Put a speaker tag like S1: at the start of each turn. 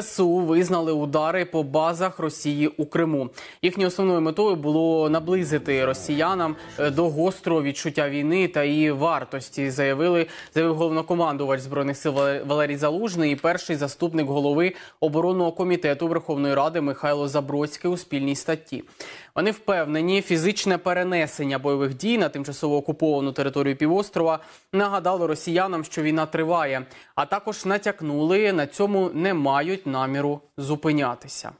S1: ЗСУ визнали удари по базах Росії у Криму. Їхньою основною метою було наблизити росіянам е, до гострого відчуття війни та її вартості. Заявили заявив головнокомандувач збройних сил Валерій Залужний і перший заступник голови оборонного комітету Верховної Ради Михайло Забродський у спільній статті. Вони впевнені, фізичне перенесення бойових дій на тимчасово окуповану територію півострова нагадало росіянам, що війна триває, а також натякнули на цьому немає мають наміру зупинятися.